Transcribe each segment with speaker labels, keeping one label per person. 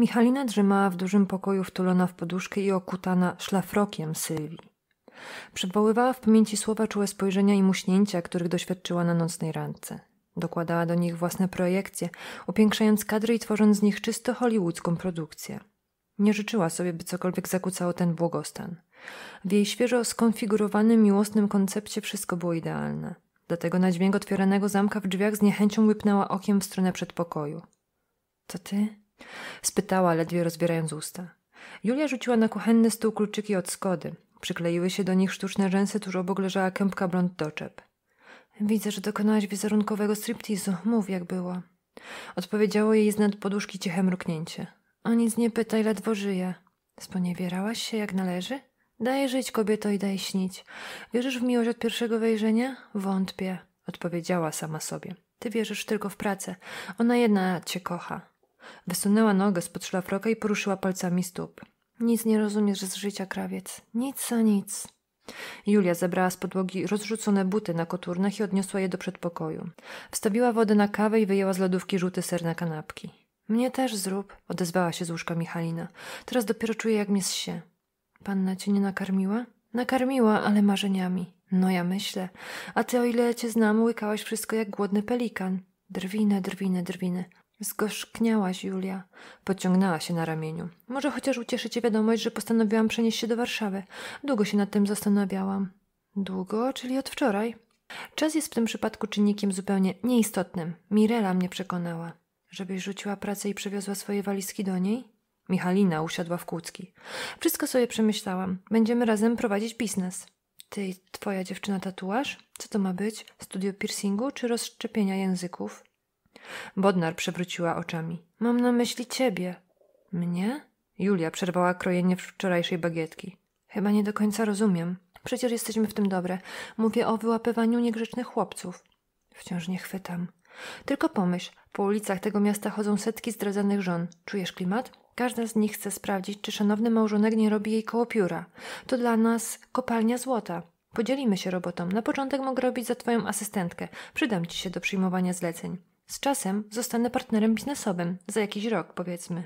Speaker 1: Michalina drzemała w dużym pokoju wtulona w poduszkę i okutana szlafrokiem Sylwii. Przywoływała w pamięci słowa czułe spojrzenia i muśnięcia, których doświadczyła na nocnej randce. Dokładała do nich własne projekcje, upiększając kadry i tworząc z nich czysto hollywoodzką produkcję. Nie życzyła sobie, by cokolwiek zakłócało ten błogostan. W jej świeżo skonfigurowanym, miłosnym koncepcie wszystko było idealne. Dlatego na dźwięk otwieranego zamka w drzwiach z niechęcią łypnęła okiem w stronę przedpokoju. To ty? Spytała, ledwie rozbierając usta. Julia rzuciła na kuchenny stół kluczyki od Skody. Przykleiły się do nich sztuczne rzęsy, tuż obok leżała kępka blond doczep. Widzę, że dokonałaś wizerunkowego striptizu. Mów, jak było. Odpowiedziało jej z nad poduszki ciche mruknięcie. O nic nie pytaj, ledwo żyje. Sponiewierałaś się jak należy? Daj żyć, kobieto, i daj śnić. Wierzysz w miłość od pierwszego wejrzenia? Wątpię, odpowiedziała sama sobie. Ty wierzysz tylko w pracę. Ona jedna cię kocha wysunęła nogę spod szlafroka i poruszyła palcami stóp. Nic nie rozumiesz z życia, krawiec. Nic a nic. Julia zebrała z podłogi rozrzucone buty na koturnach i odniosła je do przedpokoju. Wstawiła wodę na kawę i wyjęła z lodówki żółty ser na kanapki. Mnie też zrób, odezwała się z łóżka Michalina. Teraz dopiero czuję, jak mnie zsie. Panna cię nie nakarmiła? Nakarmiła, ale marzeniami. No ja myślę. A ty, o ile cię znam, łykałaś wszystko jak głodny pelikan. Drwine, drwine, drwine. Zgorzkniałaś, Julia. Pociągnęła się na ramieniu. Może chociaż ucieszy cię wiadomość, że postanowiłam przenieść się do Warszawy. Długo się nad tym zastanawiałam. Długo, czyli od wczoraj. Czas jest w tym przypadku czynnikiem zupełnie nieistotnym. Mirela mnie przekonała. Żebyś rzuciła pracę i przewiozła swoje walizki do niej? Michalina usiadła w kłódzki. Wszystko sobie przemyślałam. Będziemy razem prowadzić biznes. Ty i twoja dziewczyna tatuaż? Co to ma być? Studio piercingu czy rozszczepienia języków? Bodnar przewróciła oczami. Mam na myśli ciebie. Mnie? Julia przerwała krojenie wczorajszej bagietki. Chyba nie do końca rozumiem. Przecież jesteśmy w tym dobre. Mówię o wyłapywaniu niegrzecznych chłopców. Wciąż nie chwytam. Tylko pomyśl, po ulicach tego miasta chodzą setki zdradzanych żon. Czujesz klimat? Każda z nich chce sprawdzić, czy szanowny małżonek nie robi jej koło pióra. To dla nas kopalnia złota. Podzielimy się robotą. Na początek mogę robić za twoją asystentkę. Przydam ci się do przyjmowania zleceń. Z czasem zostanę partnerem biznesowym, za jakiś rok powiedzmy.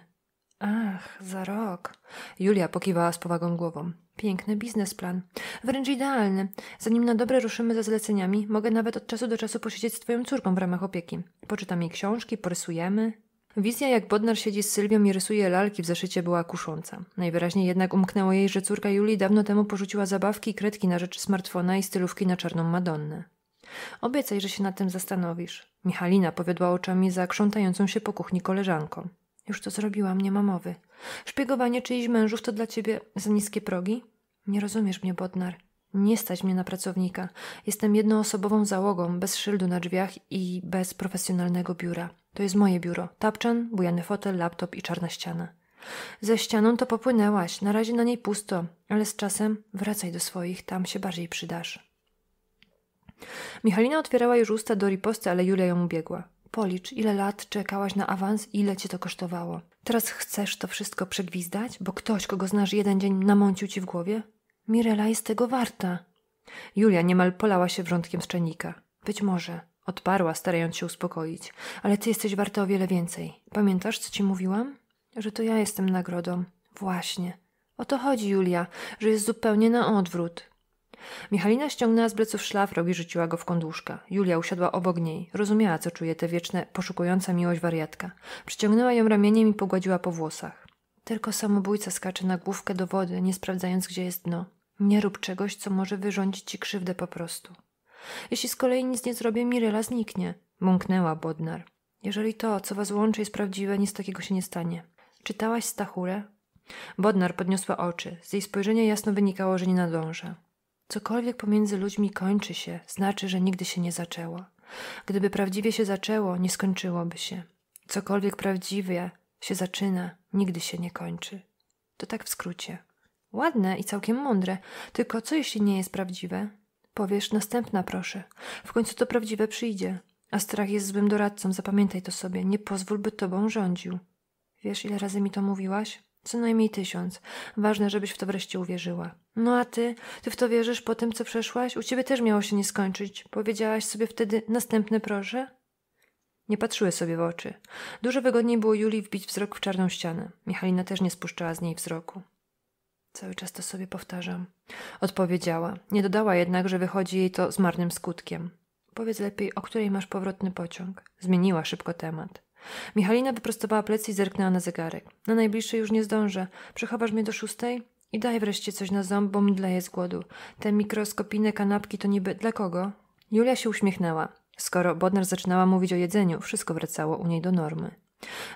Speaker 1: Ach, za rok. Julia pokiwała z powagą głową. Piękny biznesplan. Wręcz idealny. Zanim na dobre ruszymy ze zleceniami, mogę nawet od czasu do czasu posiedzieć z twoją córką w ramach opieki. Poczytam jej książki, porysujemy. Wizja, jak Bodnar siedzi z Sylwią i rysuje lalki w zeszycie, była kusząca. Najwyraźniej jednak umknęło jej, że córka Julii dawno temu porzuciła zabawki i kredki na rzecz smartfona i stylówki na czarną Madonnę. Obiecaj, że się nad tym zastanowisz. Michalina powiodła oczami za krzątającą się po kuchni koleżanką. Już to zrobiłam, nie ma mowy. Szpiegowanie czyichś mężów to dla ciebie za niskie progi? Nie rozumiesz mnie, Bodnar. Nie stać mnie na pracownika. Jestem jednoosobową załogą, bez szyldu na drzwiach i bez profesjonalnego biura. To jest moje biuro. Tapczan, bujany fotel, laptop i czarna ściana. Ze ścianą to popłynęłaś, na razie na niej pusto, ale z czasem wracaj do swoich, tam się bardziej przydasz. Michalina otwierała już usta do riposty, ale Julia ją ubiegła. Policz, ile lat czekałaś na awans, i ile cię to kosztowało. Teraz chcesz to wszystko przegwizdać, bo ktoś, kogo znasz jeden dzień, namącił ci w głowie? Mirela jest tego warta. Julia niemal polała się wrzątkiem z czajnika. Być może, odparła, starając się uspokoić, ale ty jesteś warta o wiele więcej. Pamiętasz, co ci mówiłam? Że to ja jestem nagrodą. Właśnie. O to chodzi, Julia, że jest zupełnie na odwrót. Michalina ściągnęła z pleców szlafrok i rzuciła go w kąduszka. Julia usiadła obok niej. Rozumiała, co czuje te wieczne, poszukująca miłość wariatka. Przyciągnęła ją ramieniem i pogładziła po włosach. Tylko samobójca skacze na główkę do wody, nie sprawdzając, gdzie jest dno. Nie rób czegoś, co może wyrządzić ci krzywdę po prostu. Jeśli z kolei nic nie zrobię, Mirela zniknie, mąknęła Bodnar. Jeżeli to, co was łączy, jest prawdziwe, nic takiego się nie stanie. Czytałaś Stachurę? Bodnar podniosła oczy. Z jej spojrzenia jasno wynikało, że nie nadąża. Cokolwiek pomiędzy ludźmi kończy się, znaczy, że nigdy się nie zaczęło. Gdyby prawdziwie się zaczęło, nie skończyłoby się. Cokolwiek prawdziwie się zaczyna, nigdy się nie kończy. To tak w skrócie. Ładne i całkiem mądre, tylko co jeśli nie jest prawdziwe? Powiesz, następna proszę. W końcu to prawdziwe przyjdzie. A strach jest złym doradcą, zapamiętaj to sobie. Nie pozwól, by tobą rządził. Wiesz, ile razy mi to mówiłaś? Co najmniej tysiąc. Ważne, żebyś w to wreszcie uwierzyła. No a ty? Ty w to wierzysz po tym, co przeszłaś? U ciebie też miało się nie skończyć. Powiedziałaś sobie wtedy, następny proszę? Nie patrzyły sobie w oczy. Dużo wygodniej było Julii wbić wzrok w czarną ścianę. Michalina też nie spuszczała z niej wzroku. Cały czas to sobie powtarzam. Odpowiedziała. Nie dodała jednak, że wychodzi jej to z marnym skutkiem. Powiedz lepiej, o której masz powrotny pociąg. Zmieniła szybko temat. Michalina wyprostowała plecy i zerknęła na zegarek. Na najbliższy już nie zdążę. Przechowasz mnie do szóstej? I daj wreszcie coś na ząb, bo mdleję z głodu. Te mikroskopijne kanapki to niby dla kogo? Julia się uśmiechnęła. Skoro Bodnar zaczynała mówić o jedzeniu, wszystko wracało u niej do normy.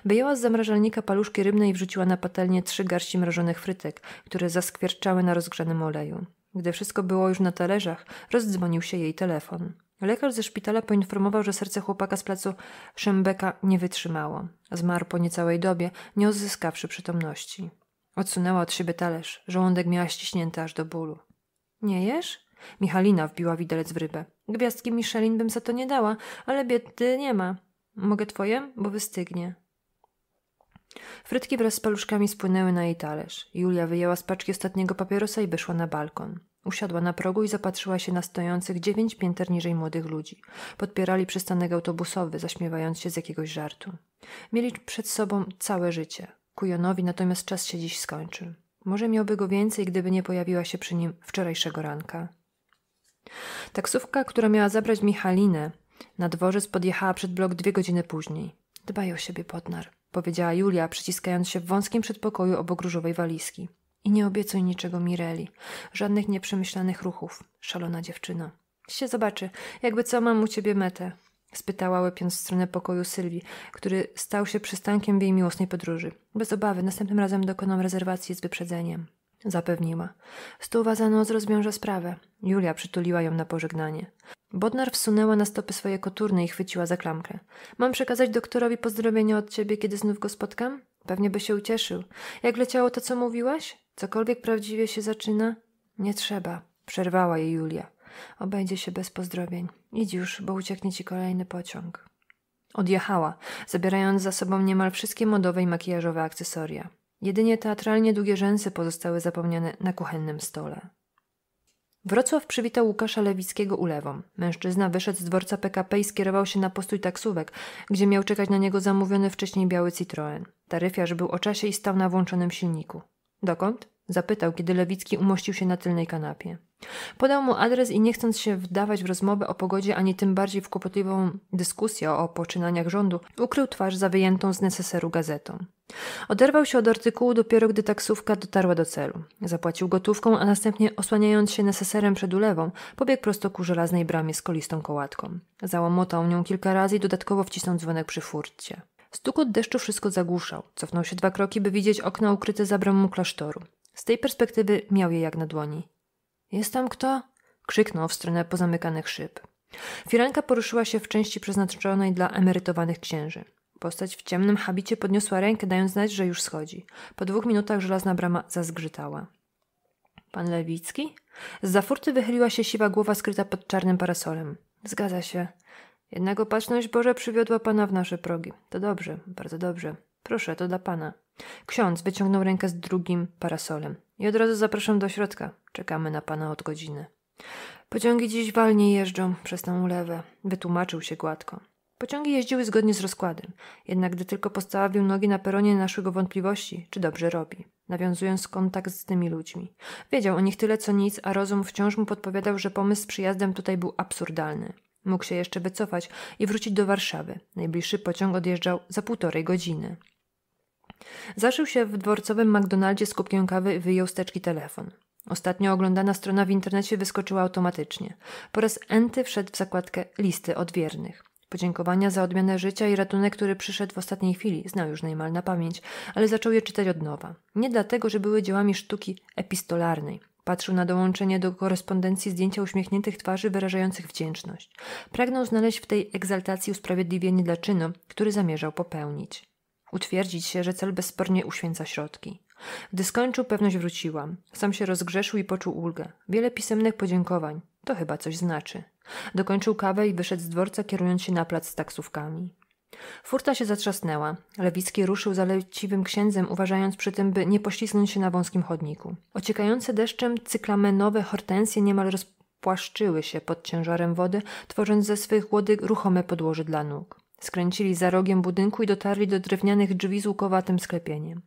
Speaker 1: Wyjęła z zamrażalnika paluszki rybne i wrzuciła na patelnię trzy garści mrożonych frytek, które zaskwierczały na rozgrzanym oleju. Gdy wszystko było już na talerzach, rozdzwonił się jej telefon. Lekarz ze szpitala poinformował, że serce chłopaka z placu Szembeka nie wytrzymało. Zmarł po niecałej dobie, nie odzyskawszy przytomności. Odsunęła od siebie talerz. Żołądek miała ściśnięty aż do bólu. Nie jesz? Michalina wbiła widelec w rybę. Gwiazdki Michelin bym za to nie dała, ale biedy nie ma. Mogę twoje? Bo wystygnie. Frytki wraz z paluszkami spłynęły na jej talerz. Julia wyjęła z paczki ostatniego papierosa i wyszła na balkon. Usiadła na progu i zapatrzyła się na stojących dziewięć pięter niżej młodych ludzi. Podpierali przystanek autobusowy, zaśmiewając się z jakiegoś żartu. Mieli przed sobą całe życie. Kujonowi natomiast czas się dziś skończy. Może miałby go więcej, gdyby nie pojawiła się przy nim wczorajszego ranka. Taksówka, która miała zabrać Michalinę na dworzec, podjechała przed blok dwie godziny później. Dbaj o siebie, Podnar, powiedziała Julia, przyciskając się w wąskim przedpokoju obok różowej walizki. I nie obiecuj niczego Mireli, żadnych nieprzemyślanych ruchów, szalona dziewczyna. Się zobaczy, jakby co mam u ciebie metę, spytała łepiąc w stronę pokoju Sylwii, który stał się przystankiem w jej miłosnej podróży. Bez obawy, następnym razem dokonam rezerwacji z wyprzedzeniem. Zapewniła. Stuwa za noc rozwiąże sprawę. Julia przytuliła ją na pożegnanie. Bodnar wsunęła na stopy swoje koturny i chwyciła za klamkę. Mam przekazać doktorowi pozdrowienia od ciebie, kiedy znów go spotkam? Pewnie by się ucieszył. Jak leciało to, co mówiłaś? Cokolwiek prawdziwie się zaczyna? Nie trzeba, przerwała jej Julia. Obejdzie się bez pozdrowień. Idź już, bo ucieknie ci kolejny pociąg. Odjechała, zabierając za sobą niemal wszystkie modowe i makijażowe akcesoria. Jedynie teatralnie długie rzęsy pozostały zapomniane na kuchennym stole. Wrocław przywitał Łukasza Lewickiego ulewą. Mężczyzna wyszedł z dworca PKP i skierował się na postój taksówek, gdzie miał czekać na niego zamówiony wcześniej biały Citroen. Taryfiarz był o czasie i stał na włączonym silniku. Dokąd? Zapytał, kiedy Lewicki umościł się na tylnej kanapie. Podał mu adres i nie chcąc się wdawać w rozmowę o pogodzie, ani tym bardziej w kłopotliwą dyskusję o poczynaniach rządu, ukrył twarz za wyjętą z neseseru gazetą. Oderwał się od artykułu dopiero gdy taksówka dotarła do celu. Zapłacił gotówką, a następnie osłaniając się neseserem przed ulewą, pobiegł prosto ku żelaznej bramie z kolistą kołatką. Załomotał nią kilka razy i dodatkowo wcisnął dzwonek przy furcie. Stukot deszczu wszystko zagłuszał. Cofnął się dwa kroki, by widzieć okno ukryte za bramą klasztoru. Z tej perspektywy miał je jak na dłoni. Jest tam kto? krzyknął w stronę pozamykanych szyb. Firanka poruszyła się w części przeznaczonej dla emerytowanych księży. Postać w ciemnym habicie podniosła rękę, dając znać, że już schodzi. Po dwóch minutach żelazna brama zazgrzytała. Pan Lewicki? Z zafurty wychyliła się siwa głowa skryta pod czarnym parasolem. Zgadza się. Jednak opatrzność Boże przywiodła Pana w nasze progi. To dobrze, bardzo dobrze. Proszę, to dla Pana. Ksiądz wyciągnął rękę z drugim parasolem. I od razu zapraszam do środka. Czekamy na Pana od godziny. Pociągi dziś walnie jeżdżą przez tę ulewę. Wytłumaczył się gładko. Pociągi jeździły zgodnie z rozkładem, jednak gdy tylko postawił nogi na peronie naszego wątpliwości, czy dobrze robi, nawiązując kontakt z tymi ludźmi. Wiedział o nich tyle co nic, a rozum wciąż mu podpowiadał, że pomysł z przyjazdem tutaj był absurdalny. Mógł się jeszcze wycofać i wrócić do Warszawy. Najbliższy pociąg odjeżdżał za półtorej godziny. Zaszył się w dworcowym McDonaldzie z kubkiem kawy i wyjął steczki telefon. Ostatnio oglądana strona w internecie wyskoczyła automatycznie. Po raz enty wszedł w zakładkę listy odwiernych. Podziękowania za odmianę życia i ratunek, który przyszedł w ostatniej chwili, znał już niemal na pamięć, ale zaczął je czytać od nowa. Nie dlatego, że były dziełami sztuki epistolarnej, Patrzył na dołączenie do korespondencji zdjęcia uśmiechniętych twarzy wyrażających wdzięczność. Pragnął znaleźć w tej egzaltacji usprawiedliwienie dla czynu, który zamierzał popełnić. Utwierdzić się, że cel bezspornie uświęca środki. Gdy skończył, pewność wróciła. Sam się rozgrzeszył i poczuł ulgę. Wiele pisemnych podziękowań. To chyba coś znaczy. Dokończył kawę i wyszedł z dworca, kierując się na plac z taksówkami. Furta się zatrzasnęła. Lewicki ruszył za leciwym księdzem, uważając przy tym, by nie poślizgnąć się na wąskim chodniku. Ociekające deszczem cyklamenowe hortensje niemal rozpłaszczyły się pod ciężarem wody, tworząc ze swych łodyg ruchome podłoże dla nóg. Skręcili za rogiem budynku i dotarli do drewnianych drzwi z łukowatym sklepieniem.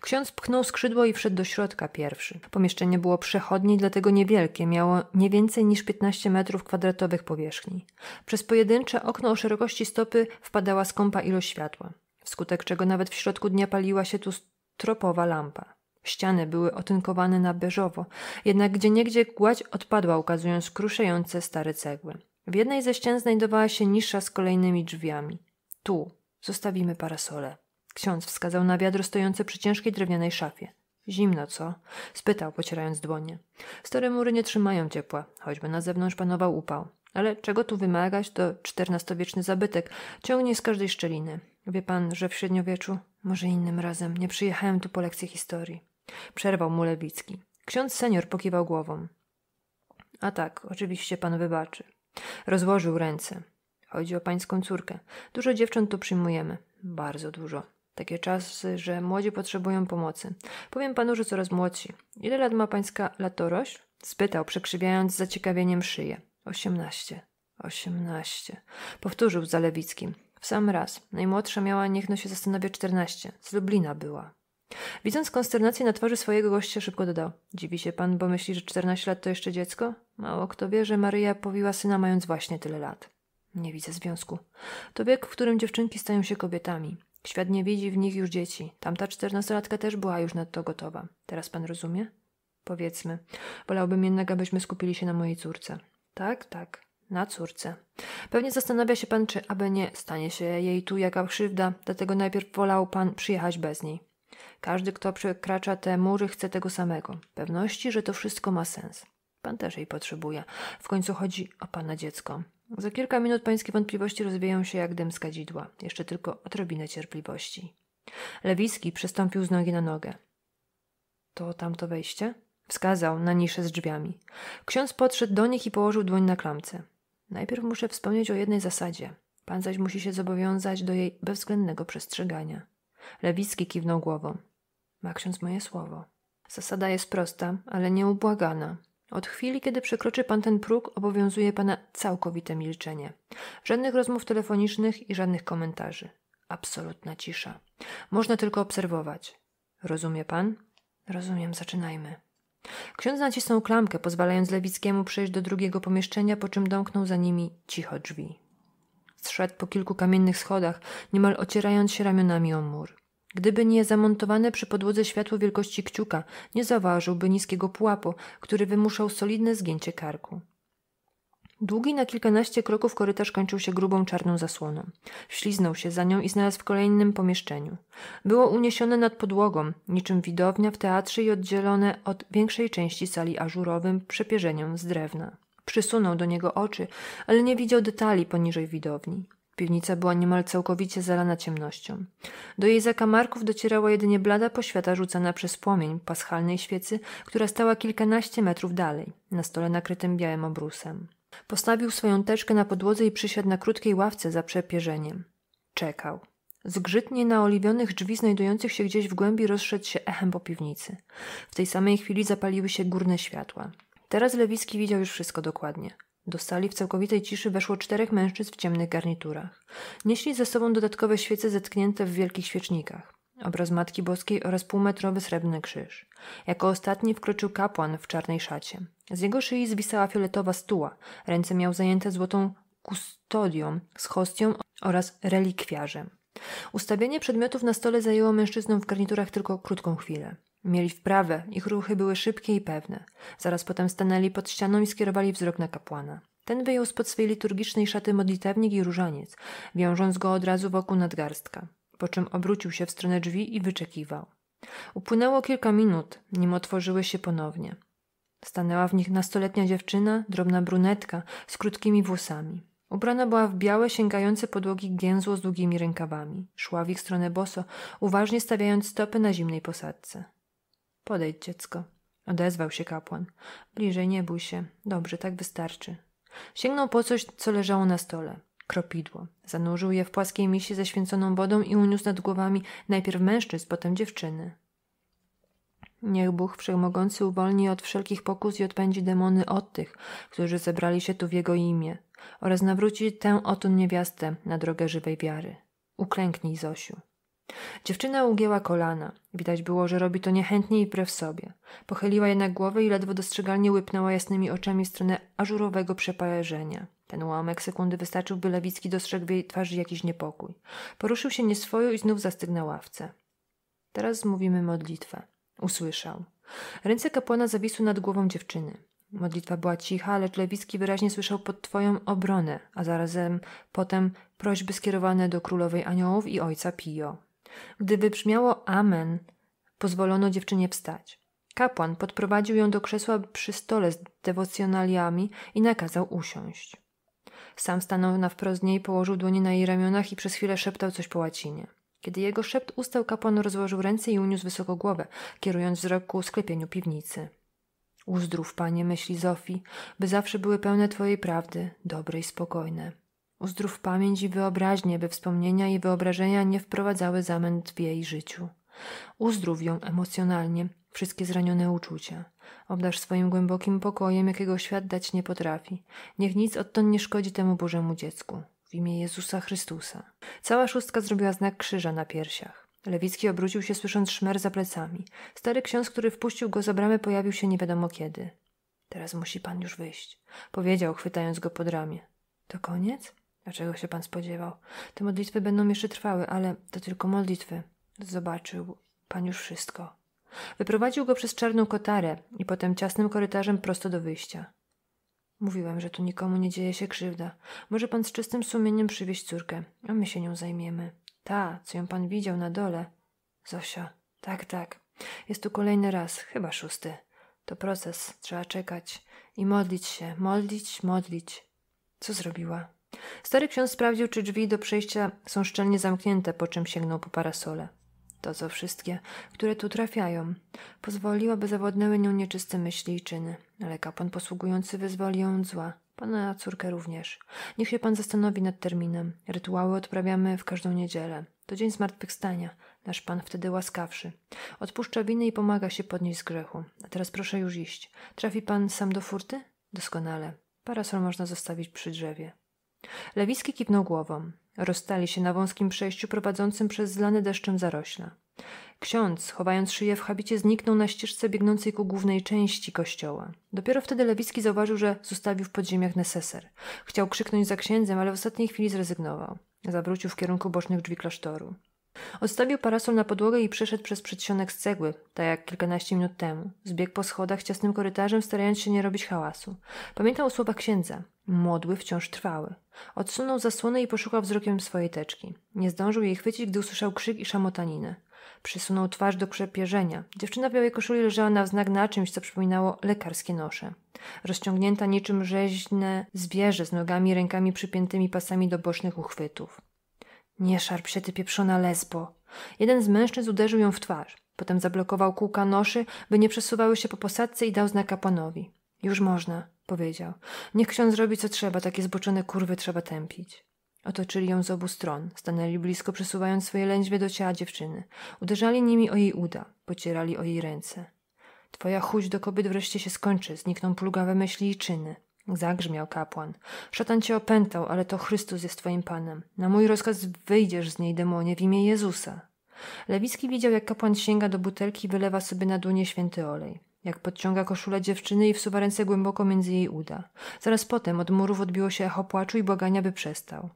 Speaker 1: Ksiądz pchnął skrzydło i wszedł do środka pierwszy. Pomieszczenie było przechodnie, dlatego niewielkie, miało nie więcej niż 15 metrów kwadratowych powierzchni. Przez pojedyncze okno o szerokości stopy wpadała skąpa ilość światła, wskutek czego nawet w środku dnia paliła się tu tropowa lampa. Ściany były otynkowane na beżowo, jednak gdzieniegdzie gładź odpadła, ukazując kruszejące stare cegły. W jednej ze ścian znajdowała się nisza z kolejnymi drzwiami. Tu, zostawimy parasole. Ksiądz wskazał na wiadro stojące przy ciężkiej drewnianej szafie. Zimno, co? spytał, pocierając dłonie. Stare mury nie trzymają ciepła, choćby na zewnątrz panował upał. Ale czego tu wymagać, to czternastowieczny wieczny zabytek ciągnie z każdej szczeliny. Wie pan, że w średniowieczu, może innym razem, nie przyjechałem tu po lekcji historii. Przerwał mu Lewicki. Ksiądz senior pokiwał głową. A tak, oczywiście pan wybaczy. Rozłożył ręce. Chodzi o pańską córkę. Dużo dziewcząt tu przyjmujemy. Bardzo dużo. Takie czasy, że młodzi potrzebują pomocy. Powiem panu, że coraz młodsi. Ile lat ma pańska latorość? Spytał, przekrzywiając z zaciekawieniem szyję. Osiemnaście. Osiemnaście. Powtórzył z Zalewickim. W sam raz. Najmłodsza miała, niech no się zastanawia, czternaście. Z Lublina była. Widząc konsternację na twarzy swojego gościa, szybko dodał. Dziwi się pan, bo myśli, że czternaście lat to jeszcze dziecko? Mało kto wie, że Maryja powiła syna mając właśnie tyle lat. Nie widzę związku. To wiek, w którym dziewczynki stają się kobietami. Świat nie widzi w nich już dzieci. Tamta czternastolatka też była już na to gotowa. Teraz pan rozumie? Powiedzmy. Wolałbym jednak, abyśmy skupili się na mojej córce. Tak, tak, na córce. Pewnie zastanawia się pan, czy aby nie stanie się jej tu jaka krzywda, dlatego najpierw wolał pan przyjechać bez niej. Każdy, kto przekracza te mury, chce tego samego. Pewności, że to wszystko ma sens. Pan też jej potrzebuje. W końcu chodzi o Pana dziecko. Za kilka minut pańskie wątpliwości rozwieją się jak dym z kadzidła. Jeszcze tylko odrobinę cierpliwości. Lewiski przystąpił z nogi na nogę. To tamto wejście? Wskazał na niszę z drzwiami. Ksiądz podszedł do nich i położył dłoń na klamce. Najpierw muszę wspomnieć o jednej zasadzie. Pan zaś musi się zobowiązać do jej bezwzględnego przestrzegania. Lewicki kiwnął głową. Ma ksiądz moje słowo. Zasada jest prosta, ale nieubłagana. Od chwili, kiedy przekroczy pan ten próg, obowiązuje pana całkowite milczenie. Żadnych rozmów telefonicznych i żadnych komentarzy. Absolutna cisza. Można tylko obserwować. Rozumie pan? Rozumiem, zaczynajmy. Ksiądz nacisnął klamkę, pozwalając Lewickiemu przejść do drugiego pomieszczenia, po czym domknął za nimi cicho drzwi. Zszedł po kilku kamiennych schodach, niemal ocierając się ramionami o mur. Gdyby nie zamontowane przy podłodze światło wielkości kciuka, nie zauważyłby niskiego pułapu, który wymuszał solidne zgięcie karku. Długi na kilkanaście kroków korytarz kończył się grubą czarną zasłoną. Wśliznął się za nią i znalazł w kolejnym pomieszczeniu. Było uniesione nad podłogą, niczym widownia w teatrze i oddzielone od większej części sali ażurowym przepierzeniem z drewna. Przysunął do niego oczy, ale nie widział detali poniżej widowni. Piwnica była niemal całkowicie zalana ciemnością. Do jej zakamarków docierała jedynie blada poświata rzucana przez płomień paschalnej świecy, która stała kilkanaście metrów dalej, na stole nakrytym białym obrusem. Postawił swoją teczkę na podłodze i przysiadł na krótkiej ławce za przepierzeniem. Czekał. Zgrzytnie naoliwionych drzwi znajdujących się gdzieś w głębi rozszedł się echem po piwnicy. W tej samej chwili zapaliły się górne światła. Teraz Lewicki widział już wszystko dokładnie. Do sali w całkowitej ciszy weszło czterech mężczyzn w ciemnych garniturach. Nieśli ze sobą dodatkowe świece zetknięte w wielkich świecznikach, obraz Matki Boskiej oraz półmetrowy srebrny krzyż. Jako ostatni wkroczył kapłan w czarnej szacie. Z jego szyi zwisała fioletowa stuła, ręce miał zajęte złotą kustodią z hostią oraz relikwiarzem. Ustawienie przedmiotów na stole zajęło mężczyznom w garniturach tylko krótką chwilę. Mieli wprawę, ich ruchy były szybkie i pewne. Zaraz potem stanęli pod ścianą i skierowali wzrok na kapłana. Ten wyjął spod swej liturgicznej szaty modlitewnik i różaniec, wiążąc go od razu wokół nadgarstka, po czym obrócił się w stronę drzwi i wyczekiwał. Upłynęło kilka minut, nim otworzyły się ponownie. Stanęła w nich nastoletnia dziewczyna, drobna brunetka, z krótkimi włosami. Ubrana była w białe, sięgające podłogi gęzło z długimi rękawami. Szła w ich stronę boso, uważnie stawiając stopy na zimnej posadce. Podejdź, dziecko. Odezwał się kapłan. Bliżej nie bój się. Dobrze, tak wystarczy. Sięgnął po coś, co leżało na stole. Kropidło. Zanurzył je w płaskiej misi ze święconą wodą i uniósł nad głowami najpierw mężczyzn, potem dziewczyny. Niech Bóg Wszechmogący uwolni od wszelkich pokus i odpędzi demony od tych, którzy zebrali się tu w Jego imię oraz nawróci tę oto niewiastę na drogę żywej wiary. Uklęknij, Zosiu. Dziewczyna ugięła kolana. Widać było, że robi to niechętnie i wbrew sobie. Pochyliła jednak głowę i ledwo dostrzegalnie łypnęła jasnymi oczami w stronę ażurowego przeparzenia. Ten ułamek sekundy wystarczył, by Lewicki dostrzegł w jej twarzy jakiś niepokój. Poruszył się nieswojo i znów zastygł na ławce. Teraz mówimy modlitwę. Usłyszał. Ręce kapłana zawisły nad głową dziewczyny. Modlitwa była cicha, lecz Lewicki wyraźnie słyszał pod twoją obronę, a zarazem potem prośby skierowane do królowej aniołów i ojca Pio. Gdy wybrzmiało amen, pozwolono dziewczynie wstać. Kapłan podprowadził ją do krzesła przy stole z dewocjonaliami i nakazał usiąść. Sam stanął na wprost niej, położył dłonie na jej ramionach i przez chwilę szeptał coś po łacinie. Kiedy jego szept ustał, kapłan rozłożył ręce i uniósł wysoko głowę, kierując wzrok ku sklepieniu piwnicy. Uzdrów, panie, myśli Zofii, by zawsze były pełne twojej prawdy, dobre i spokojne. Uzdrów pamięć i wyobraźnię, by wspomnienia i wyobrażenia nie wprowadzały zamęt w jej życiu. Uzdrów ją emocjonalnie, wszystkie zranione uczucia. Obdarz swoim głębokim pokojem, jakiego świat dać nie potrafi. Niech nic odtąd nie szkodzi temu Bożemu dziecku. W imię Jezusa Chrystusa. Cała szóstka zrobiła znak krzyża na piersiach. Lewicki obrócił się, słysząc szmer za plecami. Stary ksiądz, który wpuścił go za bramę, pojawił się nie wiadomo kiedy. Teraz musi pan już wyjść, powiedział, chwytając go pod ramię. To koniec? Dlaczego czego się pan spodziewał? Te modlitwy będą jeszcze trwały, ale to tylko modlitwy. Zobaczył pan już wszystko. Wyprowadził go przez czarną kotarę i potem ciasnym korytarzem prosto do wyjścia. Mówiłem, że tu nikomu nie dzieje się krzywda. Może pan z czystym sumieniem przywieźć córkę, a my się nią zajmiemy. Ta, co ją pan widział na dole. Zosia. Tak, tak. Jest tu kolejny raz, chyba szósty. To proces, trzeba czekać i modlić się, modlić, modlić. Co zrobiła? Stary ksiądz sprawdził, czy drzwi do przejścia są szczelnie zamknięte, po czym sięgnął po parasole. To, co wszystkie, które tu trafiają, Pozwoliłaby by zawładnęły nią nieczyste myśli i czyny, ale kapłan posługujący wyzwoli ją od zła. Pana córkę również. Niech się pan zastanowi nad terminem. Rytuały odprawiamy w każdą niedzielę. To dzień zmartwychwstania. Nasz pan wtedy łaskawszy. Odpuszcza winy i pomaga się podnieść z grzechu. A teraz proszę już iść. Trafi pan sam do furty? Doskonale. Parasol można zostawić przy drzewie. Lewiski kiwnął głową. Rozstali się na wąskim przejściu prowadzącym przez zlane deszczem zarośla. Ksiądz, chowając szyję w habicie, zniknął na ścieżce biegnącej ku głównej części kościoła. Dopiero wtedy Lewiski zauważył, że zostawił w podziemiach neseser. Chciał krzyknąć za księdzem, ale w ostatniej chwili zrezygnował. Zawrócił w kierunku bocznych drzwi klasztoru. Odstawił parasol na podłogę i przeszedł przez przedsionek z cegły, tak jak kilkanaście minut temu. Zbiegł po schodach ciasnym korytarzem, starając się nie robić hałasu. Pamiętał słowa księdza. Modły wciąż trwały. Odsunął zasłonę i poszukał wzrokiem swojej teczki. Nie zdążył jej chwycić, gdy usłyszał krzyk i szamotaninę. Przysunął twarz do przepierzenia. Dziewczyna w białej koszuli leżała na wznak na czymś, co przypominało lekarskie nosze. Rozciągnięta niczym rzeźne zwierzę z nogami i rękami przypiętymi pasami do bocznych uchwytów. Nie szarp się, ty pieprzona lesbo. Jeden z mężczyzn uderzył ją w twarz. Potem zablokował kółka noszy, by nie przesuwały się po posadce i dał znak kapłanowi. Już można, powiedział. Niech ksiądz robi co trzeba, takie zboczone kurwy trzeba tępić. Otoczyli ją z obu stron, stanęli blisko, przesuwając swoje lędźwie do ciała dziewczyny. Uderzali nimi o jej uda, pocierali o jej ręce. Twoja chuć do kobiet wreszcie się skończy, znikną plugawe myśli i czyny. Zagrzmiał kapłan. Szatan cię opętał, ale to Chrystus jest twoim panem. Na mój rozkaz wyjdziesz z niej, demonie, w imię Jezusa. Lewicki widział, jak kapłan sięga do butelki i wylewa sobie na dłonie święty olej. Jak podciąga koszulę dziewczyny i wsuwa ręce głęboko między jej uda. Zaraz potem od murów odbiło się echo płaczu i błagania, by przestał.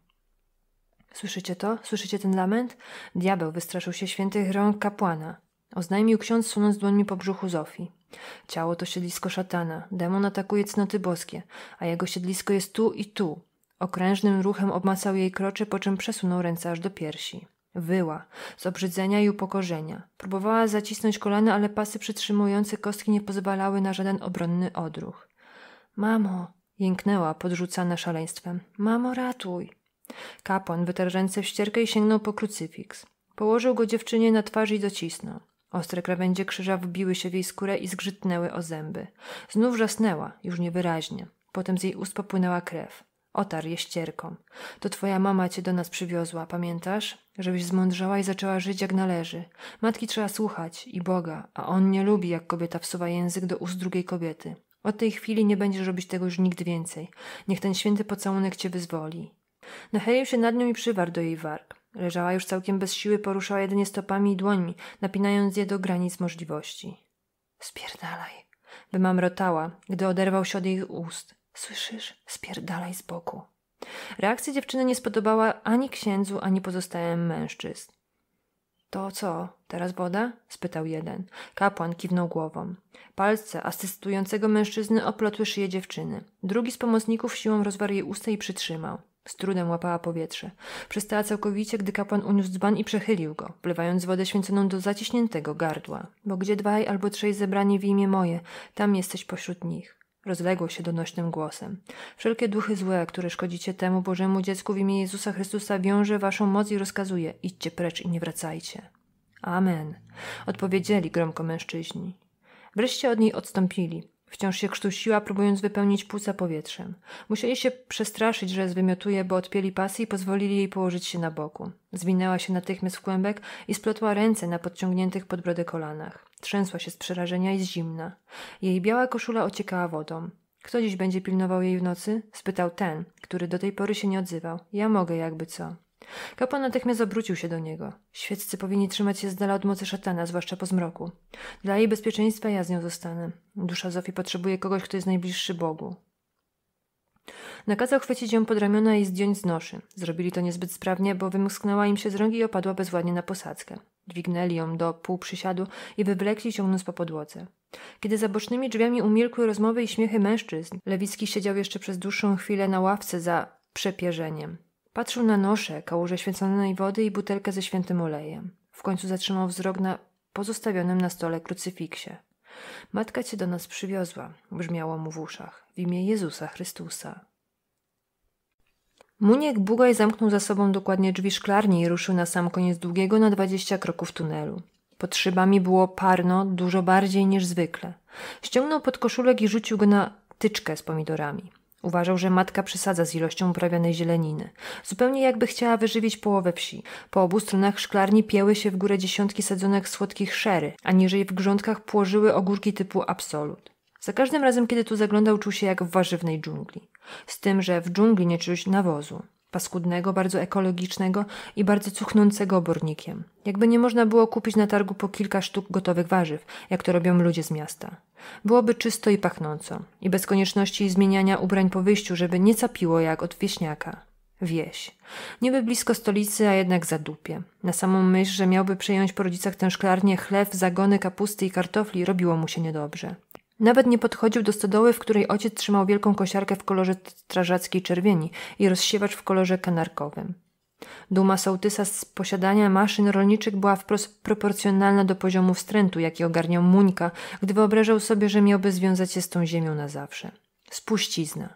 Speaker 1: Słyszycie to? Słyszycie ten lament? Diabeł wystraszył się świętych rąk kapłana. Oznajmił ksiądz, sunąc dłońmi po brzuchu Zofii. Ciało to siedlisko szatana, demon atakuje cnoty boskie, a jego siedlisko jest tu i tu. Okrężnym ruchem obmacał jej krocze, po czym przesunął ręce aż do piersi. Wyła, z obrzydzenia i upokorzenia. Próbowała zacisnąć kolana, ale pasy przytrzymujące kostki nie pozwalały na żaden obronny odruch. Mamo, jęknęła, podrzucana szaleństwem. Mamo, ratuj! Kapłan wytarł ręce w ścierkę i sięgnął po krucyfiks. Położył go dziewczynie na twarz i docisnął. Ostre krawędzie krzyża wbiły się w jej skórę i zgrzytnęły o zęby. Znów wrzasnęła, już niewyraźnie. Potem z jej ust popłynęła krew. Otarł je ścierką. To twoja mama cię do nas przywiozła, pamiętasz? Żebyś zmądrzała i zaczęła żyć jak należy. Matki trzeba słuchać i Boga, a on nie lubi, jak kobieta wsuwa język do ust drugiej kobiety. Od tej chwili nie będziesz robić tego już nigdy więcej. Niech ten święty pocałunek cię wyzwoli. Nachylił się nad nią i przywarł do jej warg. Leżała już całkiem bez siły, poruszała jedynie stopami i dłońmi, napinając je do granic możliwości. Spierdalaj, wymamrotała, gdy oderwał się od jej ust. Słyszysz? Spierdalaj z boku. Reakcja dziewczyny nie spodobała ani księdzu, ani pozostałym mężczyzn. To co, teraz woda? spytał jeden. Kapłan kiwnął głową. Palce asystującego mężczyzny oplotły szyję dziewczyny. Drugi z pomocników siłą rozwarł jej usta i przytrzymał. Z trudem łapała powietrze. Przestała całkowicie, gdy kapłan uniósł dzban i przechylił go, wlewając wodę święconą do zaciśniętego gardła. Bo gdzie dwaj albo trzej zebrani w imię moje, tam jesteś pośród nich. Rozległo się donośnym głosem. Wszelkie duchy złe, które szkodzicie temu Bożemu dziecku w imię Jezusa Chrystusa, wiąże waszą moc i rozkazuje: idźcie precz i nie wracajcie. Amen. Odpowiedzieli gromko mężczyźni. Wreszcie od niej odstąpili, Wciąż się krztusiła, próbując wypełnić płuca powietrzem. Musieli się przestraszyć, że zwymiotuje, bo odpieli pasy i pozwolili jej położyć się na boku. Zwinęła się natychmiast w kłębek i splotła ręce na podciągniętych pod brodę kolanach. Trzęsła się z przerażenia i z zimna. Jej biała koszula ociekała wodą. Kto dziś będzie pilnował jej w nocy? spytał ten, który do tej pory się nie odzywał. Ja mogę, jakby co. Kapłan natychmiast obrócił się do niego. Świeccy powinni trzymać się z dala od mocy szatana, zwłaszcza po zmroku. Dla jej bezpieczeństwa ja z nią zostanę. Dusza Zofii potrzebuje kogoś, kto jest najbliższy Bogu. Nakazał chwycić ją pod ramiona i zdjąć z noszy. Zrobili to niezbyt sprawnie, bo wymsknęła im się z rąk i opadła bezładnie na posadzkę. Dźwignęli ją do pół przysiadu, i wywlekli ciągnąc po podłodze. Kiedy za bocznymi drzwiami umilkły rozmowy i śmiechy mężczyzn, Lewicki siedział jeszcze przez dłuższą chwilę na ławce za przepierzeniem. Patrzył na noszę, kałuże święconej wody i butelkę ze świętym olejem. W końcu zatrzymał wzrok na pozostawionym na stole krucyfiksie. Matka cię do nas przywiozła, brzmiało mu w uszach, w imię Jezusa Chrystusa. Muniek Bugaj zamknął za sobą dokładnie drzwi szklarni i ruszył na sam koniec długiego na dwadzieścia kroków tunelu. Pod szybami było parno, dużo bardziej niż zwykle. Ściągnął pod koszulek i rzucił go na tyczkę z pomidorami. Uważał, że matka przesadza z ilością uprawianej zieleniny. Zupełnie jakby chciała wyżywić połowę wsi. Po obu stronach szklarni pieły się w górę dziesiątki sadzonek słodkich szery, a niżej w grządkach płożyły ogórki typu absolut. Za każdym razem, kiedy tu zaglądał, czuł się jak w warzywnej dżungli. Z tym, że w dżungli nie czuć nawozu paskudnego, bardzo ekologicznego i bardzo cuchnącego obornikiem. Jakby nie można było kupić na targu po kilka sztuk gotowych warzyw, jak to robią ludzie z miasta. Byłoby czysto i pachnąco, i bez konieczności zmieniania ubrań po wyjściu, żeby nie capiło jak od wieśniaka. Wieś. Niby blisko stolicy, a jednak za dupie. Na samą myśl, że miałby przejąć po rodzicach tę szklarnię, chlew, zagony kapusty i kartofli, robiło mu się niedobrze. Nawet nie podchodził do stodoły, w której ojciec trzymał wielką kosiarkę w kolorze strażackiej czerwieni i rozsiewacz w kolorze kanarkowym. Duma sołtysa z posiadania maszyn rolniczych była wprost proporcjonalna do poziomu wstrętu, jaki ogarniał Muńka, gdy wyobrażał sobie, że miałby związać się z tą ziemią na zawsze. Spuścizna.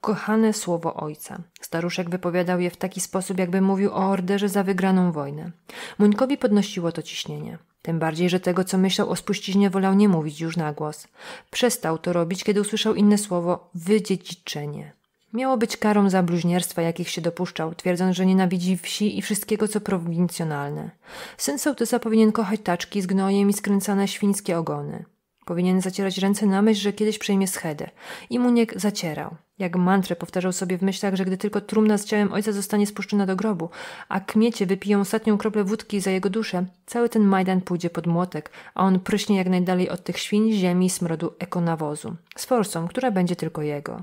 Speaker 1: Kochane słowo ojca. Staruszek wypowiadał je w taki sposób, jakby mówił o orderze za wygraną wojnę. Muńkowi podnosiło to ciśnienie. Tym bardziej, że tego, co myślał o spuściźnie, wolał nie mówić już na głos. Przestał to robić, kiedy usłyszał inne słowo wydziedziczenie. Miało być karą za bluźnierstwa, jakich się dopuszczał, twierdząc, że nienawidzi wsi i wszystkiego, co prowincjonalne. Syn sołtysa powinien kochać taczki z gnojem i skręcane świńskie ogony. Powinien zacierać ręce na myśl, że kiedyś przejmie schedę. I mu niech zacierał. Jak mantrę powtarzał sobie w myślach, że gdy tylko trumna z ciałem ojca zostanie spuszczona do grobu, a kmiecie wypiją ostatnią kroplę wódki za jego duszę, cały ten Majdan pójdzie pod młotek, a on pryśnie jak najdalej od tych świń, ziemi, smrodu ekonawozu. Z forsą, która będzie tylko jego.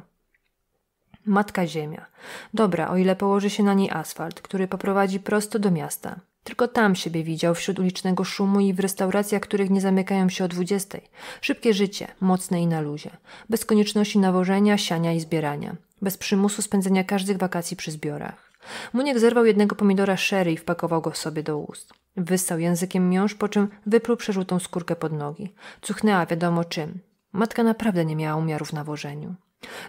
Speaker 1: Matka Ziemia. Dobra, o ile położy się na niej asfalt, który poprowadzi prosto do miasta. Tylko tam siebie widział, wśród ulicznego szumu i w restauracjach, których nie zamykają się o dwudziestej. Szybkie życie, mocne i na luzie. Bez konieczności nawożenia, siania i zbierania. Bez przymusu spędzenia każdych wakacji przy zbiorach. Muniek zerwał jednego pomidora sherry i wpakował go sobie do ust. Wyssał językiem miąż, po czym wypluł przerzutą skórkę pod nogi. Cuchnęła wiadomo czym. Matka naprawdę nie miała w nawożeniu.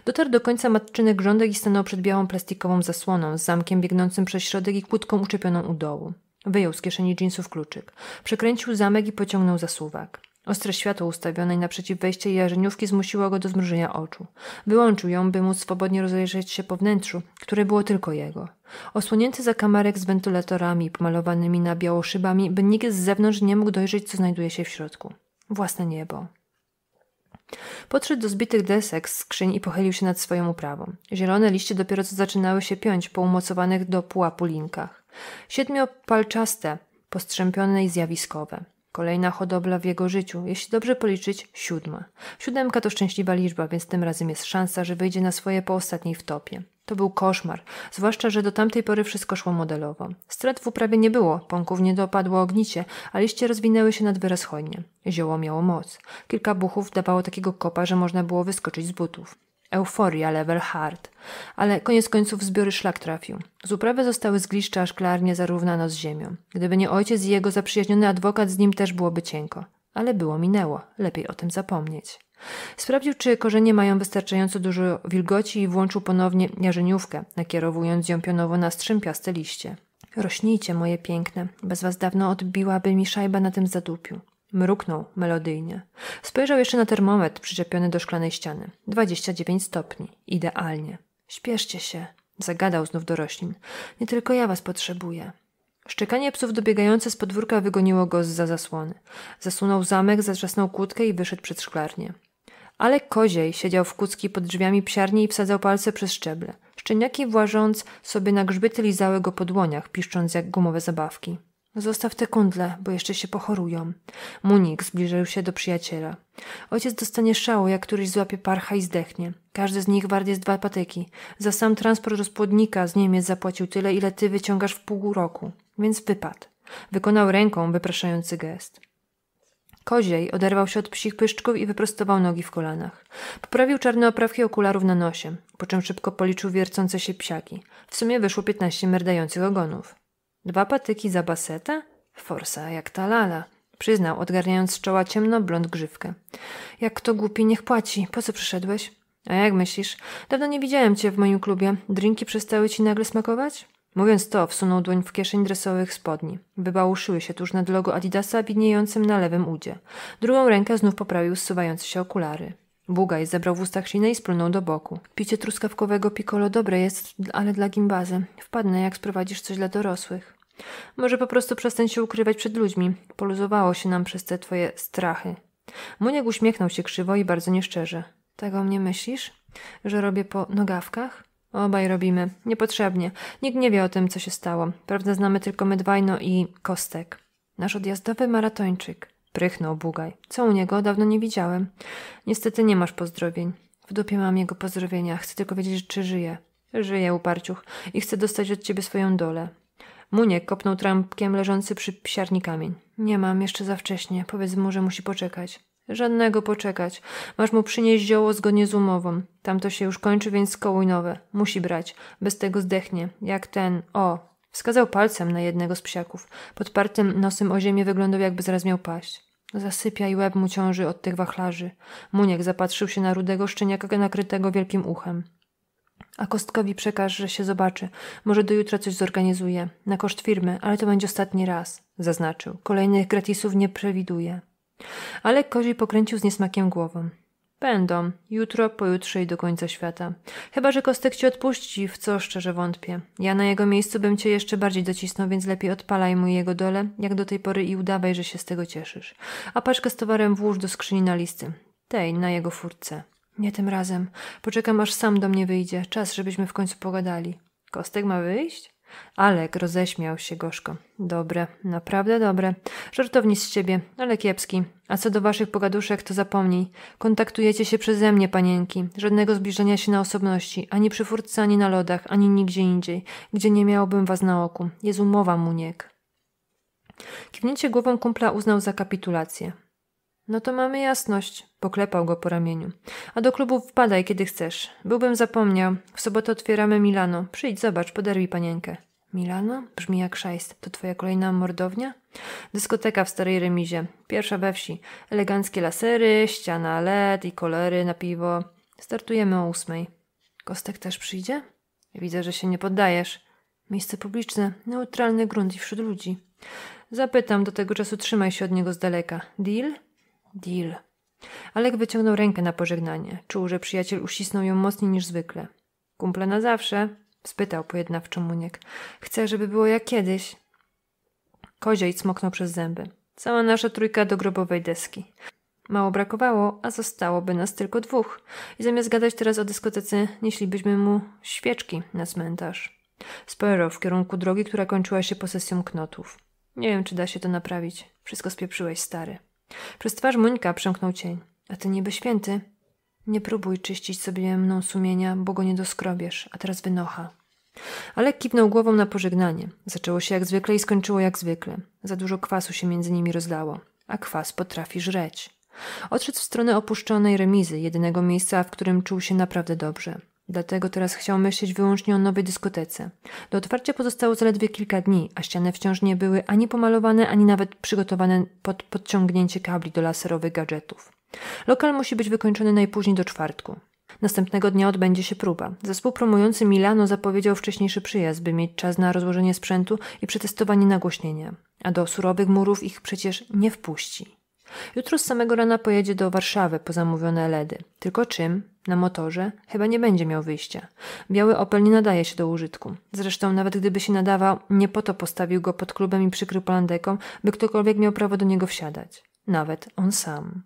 Speaker 1: Dotarł do końca matczynek grządek i stanął przed białą plastikową zasłoną z zamkiem biegnącym przez środek i kłódką uczepioną u dołu. Wyjął z kieszeni dżinsów kluczyk. Przekręcił zamek i pociągnął zasuwak. Ostre światło ustawionej naprzeciw wejścia jarzeniówki zmusiło go do zmrużenia oczu. Wyłączył ją, by móc swobodnie rozejrzeć się po wnętrzu, które było tylko jego. Osłonięty za kamerek z wentylatorami pomalowanymi na biało szybami, by nikt z zewnątrz nie mógł dojrzeć, co znajduje się w środku. Własne niebo. Podszedł do zbitych desek z skrzyń i pochylił się nad swoją uprawą. Zielone liście dopiero co zaczynały się piąć po umocowanych do pułapu linkach. Siedmiopalczaste, postrzępione i zjawiskowe. Kolejna hodowla w jego życiu, jeśli dobrze policzyć, siódma. Siódemka to szczęśliwa liczba, więc tym razem jest szansa, że wyjdzie na swoje po ostatniej wtopie. To był koszmar, zwłaszcza, że do tamtej pory wszystko szło modelowo. Strat w uprawie nie było, pąków nie dopadło ognicie, a liście rozwinęły się nad wyraz hojnie. Zioło miało moc. Kilka buchów dawało takiego kopa, że można było wyskoczyć z butów. Euforia, level hard. Ale koniec końców zbiory szlak trafił. Z uprawy zostały zgliszcza, aż klarnie zarównano z ziemią. Gdyby nie ojciec i jego zaprzyjaźniony adwokat, z nim też byłoby cienko. Ale było minęło. Lepiej o tym zapomnieć. Sprawdził, czy korzenie mają wystarczająco dużo wilgoci i włączył ponownie jarzeniówkę, nakierowując ją pionowo na strzępiaste liście. Rośnijcie, moje piękne, bez was dawno odbiłaby mi szajba na tym zadupiu. Mruknął melodyjnie. Spojrzał jeszcze na termometr przyczepiony do szklanej ściany. 29 stopni. Idealnie. Śpieszcie się. Zagadał znów do roślin. Nie tylko ja was potrzebuję. Szczekanie psów dobiegające z podwórka wygoniło go za zasłony. Zasunął zamek, zatrzasnął kłódkę i wyszedł przed szklarnię. Ale koziej siedział w kucki pod drzwiami psiarni i wsadzał palce przez szczeble. Szczeniaki włażąc sobie na grzbiety lizały go po dłoniach, piszcząc jak gumowe zabawki. Zostaw te kundle, bo jeszcze się pochorują. Munik zbliżył się do przyjaciela. Ojciec dostanie szału, jak któryś złapie parcha i zdechnie. Każdy z nich wart jest dwa patyki. Za sam transport rozpłodnika z Niemiec zapłacił tyle, ile ty wyciągasz w pół roku. Więc wypadł. Wykonał ręką wypraszający gest. Koziej oderwał się od psich pyszczków i wyprostował nogi w kolanach. Poprawił czarne oprawki okularów na nosie, po czym szybko policzył wiercące się psiaki. W sumie wyszło piętnaście merdających ogonów. Dwa patyki za baseta? Forsa jak ta lala. Przyznał, odgarniając z czoła ciemno blond grzywkę. Jak to głupi, niech płaci. Po co przyszedłeś? A jak myślisz? Dawno nie widziałem cię w moim klubie. Drinki przestały ci nagle smakować? Mówiąc to, wsunął dłoń w kieszeń dresowych spodni. Wybałuszyły się tuż nad logo Adidasa widniejącym na lewym udzie. Drugą rękę znów poprawił, zsuwając się okulary. Bugaj zebrał w ustach ślinę i splunął do boku. Picie truskawkowego pikolo dobre jest, ale dla gimbazy. Wpadnę, jak sprowadzisz coś dla dorosłych. Może po prostu przestań się ukrywać przed ludźmi. Poluzowało się nam przez te twoje strachy. Muniek uśmiechnął się krzywo i bardzo nieszczerze. Tego mnie myślisz? Że robię po nogawkach? Obaj robimy. Niepotrzebnie. Nikt nie wie o tym, co się stało. Prawdę znamy tylko my dwajno i Kostek. Nasz odjazdowy maratończyk. Prychnął Bugaj. Co u niego? Dawno nie widziałem. Niestety nie masz pozdrowień. W dupie mam jego pozdrowienia. Chcę tylko wiedzieć, czy żyje. Żyje, uparciuch. I chcę dostać od ciebie swoją dolę. Muniek kopnął trampkiem leżący przy psiarni kamień. Nie mam, jeszcze za wcześnie. Powiedz mu, że musi poczekać. Żadnego poczekać. Masz mu przynieść zioło zgodnie z umową. Tamto się już kończy, więc skołuj nowe. Musi brać. Bez tego zdechnie. Jak ten, o, Wskazał palcem na jednego z psiaków. Podpartym nosem o ziemię wyglądał, jakby zaraz miał paść. Zasypia i łeb mu ciąży od tych wachlarzy. Muniek zapatrzył się na rudego szczeniaka nakrytego wielkim uchem. A Kostkowi przekaż, że się zobaczy. Może do jutra coś zorganizuje. Na koszt firmy, ale to będzie ostatni raz, zaznaczył. Kolejnych gratisów nie przewiduje. Ale kozi pokręcił z niesmakiem głową. Będą. Jutro, pojutrze i do końca świata. Chyba, że Kostek ci odpuści, w co szczerze wątpię. Ja na jego miejscu bym cię jeszcze bardziej docisnął, więc lepiej odpalaj mu jego dole, jak do tej pory i udawaj, że się z tego cieszysz. A paczkę z towarem włóż do skrzyni na listy. Tej, na jego furtce. Nie tym razem. Poczekam, aż sam do mnie wyjdzie. Czas, żebyśmy w końcu pogadali. Kostek ma wyjść? Alek roześmiał się gorzko. Dobre, naprawdę dobre. Żartowni z ciebie, ale kiepski. A co do waszych pogaduszek, to zapomnij. Kontaktujecie się przeze mnie, panienki. Żadnego zbliżenia się na osobności, ani przy furtce, ani na lodach, ani nigdzie indziej, gdzie nie miałbym was na oku. Jest umowa, Muniek. Kiwnięcie głową kumpla uznał za kapitulację. No to mamy jasność, poklepał go po ramieniu. A do klubu wpadaj, kiedy chcesz. Byłbym zapomniał. W sobotę otwieramy Milano. Przyjdź, zobacz, poderwij panienkę. Milano? Brzmi jak szajst. To twoja kolejna mordownia? Dyskoteka w starej remizie. Pierwsza we wsi. Eleganckie lasery, ściana LED i kolery na piwo. Startujemy o ósmej. Kostek też przyjdzie? Widzę, że się nie poddajesz. Miejsce publiczne, neutralny grunt i wśród ludzi. Zapytam, do tego czasu trzymaj się od niego z daleka. Deal? Deal. Alek wyciągnął rękę na pożegnanie. Czuł, że przyjaciel uścisnął ją mocniej niż zwykle. Kumple na zawsze? spytał pojednawczo Muniek. Chcę, żeby było jak kiedyś. Koziej cmoknął przez zęby. Cała nasza trójka do grobowej deski. Mało brakowało, a zostałoby nas tylko dwóch. I zamiast gadać teraz o dyskotece, nieślibyśmy mu świeczki na cmentarz. Spojrzał w kierunku drogi, która kończyła się posesją knotów. Nie wiem, czy da się to naprawić. Wszystko spieprzyłeś, stary. Przez twarz Muńka przemknął cień. A ty niby święty. Nie próbuj czyścić sobie mną sumienia, bo go nie doskrobiesz, a teraz wynocha. Ale kiwnął głową na pożegnanie. Zaczęło się jak zwykle i skończyło jak zwykle. Za dużo kwasu się między nimi rozlało, a kwas potrafi żreć. Odszedł w stronę opuszczonej remizy, jedynego miejsca, w którym czuł się naprawdę dobrze. Dlatego teraz chciał myśleć wyłącznie o nowej dyskotece. Do otwarcia pozostało zaledwie kilka dni, a ściany wciąż nie były ani pomalowane, ani nawet przygotowane pod podciągnięcie kabli do laserowych gadżetów. Lokal musi być wykończony najpóźniej do czwartku. Następnego dnia odbędzie się próba. Zespół promujący Milano zapowiedział wcześniejszy przyjazd, by mieć czas na rozłożenie sprzętu i przetestowanie nagłośnienia. A do surowych murów ich przecież nie wpuści. Jutro z samego rana pojedzie do Warszawy po zamówione ledy. Tylko czym? Na motorze? Chyba nie będzie miał wyjścia. Biały Opel nie nadaje się do użytku. Zresztą, nawet gdyby się nadawał, nie po to postawił go pod klubem i przykrył polandeką, by ktokolwiek miał prawo do niego wsiadać. Nawet on sam.